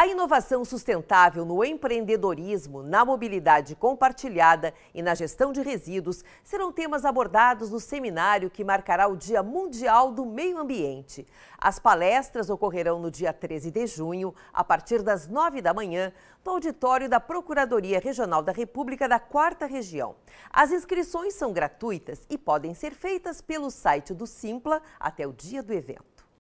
A inovação sustentável no empreendedorismo, na mobilidade compartilhada e na gestão de resíduos serão temas abordados no seminário que marcará o Dia Mundial do Meio Ambiente. As palestras ocorrerão no dia 13 de junho, a partir das 9 da manhã, no auditório da Procuradoria Regional da República da 4 Região. As inscrições são gratuitas e podem ser feitas pelo site do Simpla até o dia do evento.